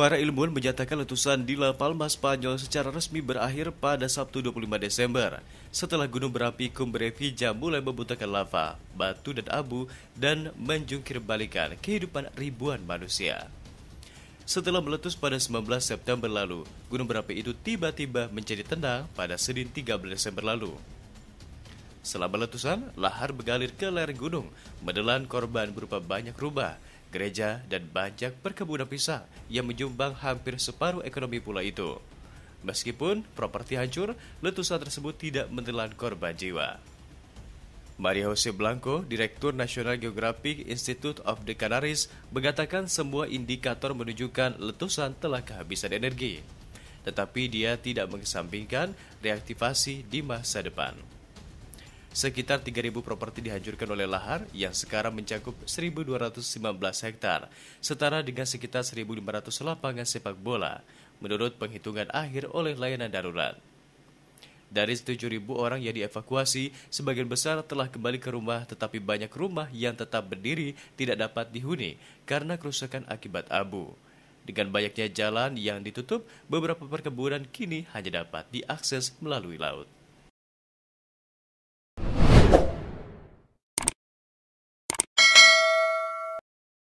Para ilmuwan menyatakan letusan di La Palma, Spanyol secara resmi berakhir pada Sabtu 25 Desember, setelah gunung berapi Cumbre Vieja mulai membutakan lava, batu dan abu, dan menjungkir balikan kehidupan ribuan manusia. Setelah meletus pada 19 September lalu, gunung berapi itu tiba-tiba menjadi tenang pada Senin 13 Desember lalu. Selama letusan, lahar begalir ke lereng gunung, menelan korban berupa banyak rumah, gereja, dan banyak perkebunan pisang yang menyumbang hampir separuh ekonomi pula itu. Meskipun properti hancur, letusan tersebut tidak menelan korban jiwa. Maria Jose Blanco, Direktur Nasional Geographic Institute of the Canaries, mengatakan semua indikator menunjukkan letusan telah kehabisan energi. Tetapi dia tidak mengesampingkan reaktivasi di masa depan. Sekitar 3.000 properti dihancurkan oleh lahar yang sekarang mencakup 1.215 hektar, setara dengan sekitar 1.500 lapangan sepak bola, menurut penghitungan akhir oleh layanan darurat. Dari 7.000 orang yang dievakuasi, sebagian besar telah kembali ke rumah tetapi banyak rumah yang tetap berdiri tidak dapat dihuni karena kerusakan akibat abu. Dengan banyaknya jalan yang ditutup, beberapa perkebunan kini hanya dapat diakses melalui laut.